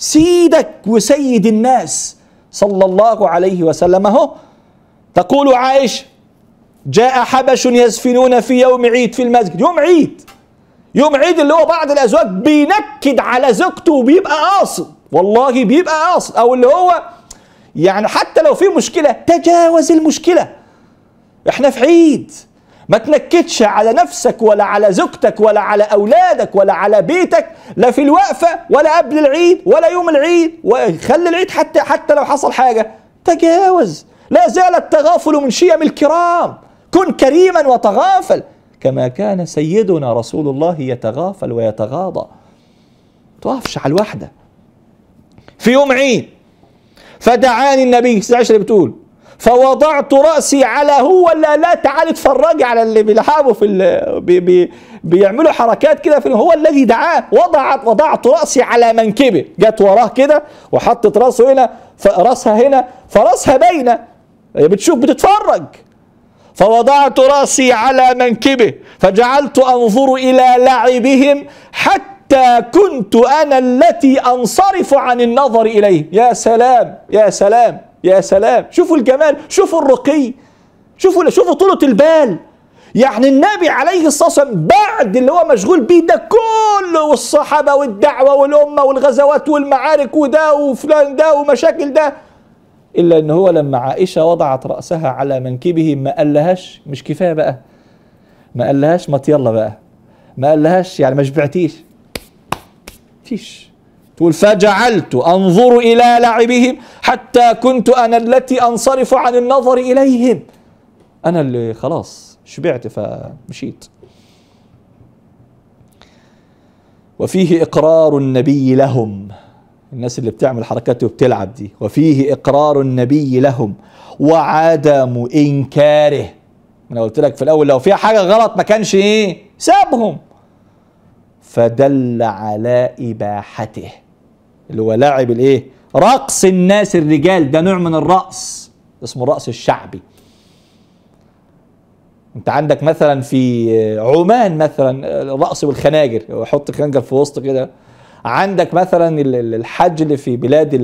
سيدك وسيد الناس صلى الله عليه وسلم هو تقول عائش جاء حبش يزفنون في يوم عيد في المسجد يوم عيد يوم عيد اللي هو بعض الازواج بينكد على زوجته وبيبقى قاصد والله بيبقى قاصد او اللي هو يعني حتى لو في مشكله تجاوز المشكله احنا في عيد ما تنكدش على نفسك ولا على زوجتك ولا على أولادك ولا على بيتك لا في الوقفة ولا قبل العيد ولا يوم العيد وخلي العيد حتى حتى لو حصل حاجة تجاوز لا زال التغافل من شيم الكرام كن كريما وتغافل كما كان سيدنا رسول الله يتغافل ويتغاضى توقفش على الوحده في يوم عيد فدعاني النبي عائشة بتقول فوضعت رأسي على هو لا لا تعالي اتفرجي على اللي بيلعبوا في بي بي بيعملوا حركات كده في هو الذي دعاه وضعت وضعت رأسي على منكبه جت وراه كده وحطت رأسه هنا فرأسها هنا فرأسها باينة هي بتشوف بتتفرج فوضعت رأسي على منكبه فجعلت أنظر إلى لعبهم حتى كنت أنا التي أنصرف عن النظر إليه يا سلام يا سلام يا سلام شوفوا الجمال شوفوا الرقي شوفوا شوفوا طولة البال يعني النبي عليه الصلاة والسلام بعد اللي هو مشغول بيه ده كله والصحابة والدعوة والأمة والغزوات والمعارك وده وفلان ده ومشاكل ده إلا إن هو لما عائشة وضعت رأسها على منكبه ما قالهاش مش كفاية بقى ما قالهاش ما يلا بقى ما قالهاش يعني ما شبعتيش فيش تقول فجعلت أنظر إلى لعبهم حتى كنت أنا التي أنصرف عن النظر إليهم أنا اللي خلاص شبعت فمشيت وفيه إقرار النبي لهم الناس اللي بتعمل حركات وبتلعب دي وفيه إقرار النبي لهم وعدم إنكاره أنا قلت لك في الأول لو فيها حاجة غلط ما كانش إيه سابهم فدل على إباحته اللي هو لاعب الايه رقص الناس الرجال ده نوع من الرقص اسمه الرقص الشعبي انت عندك مثلا في عمان مثلا الرقص بالخناجر حط خنجر في وسط كده عندك مثلا الحج اللي في بلاد ال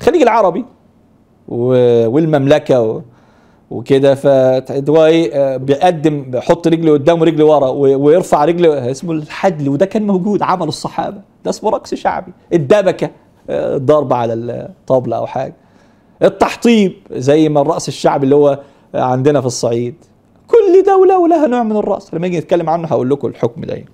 الخليج آه، العربي والمملكه وكده فهو ايه بيقدم بيحط رجله قدام ورجله ورا ويرفع رجله اسمه الحدل وده كان موجود عمل الصحابه ده اسمه رقص شعبي الدبكه آه، ضرب على الطبله او حاجه التحطيب زي ما الرقص الشعبي اللي هو عندنا في الصعيد كل دوله ولها نوع من الرقص لما يجي نتكلم عنه هقول لكم الحكم ده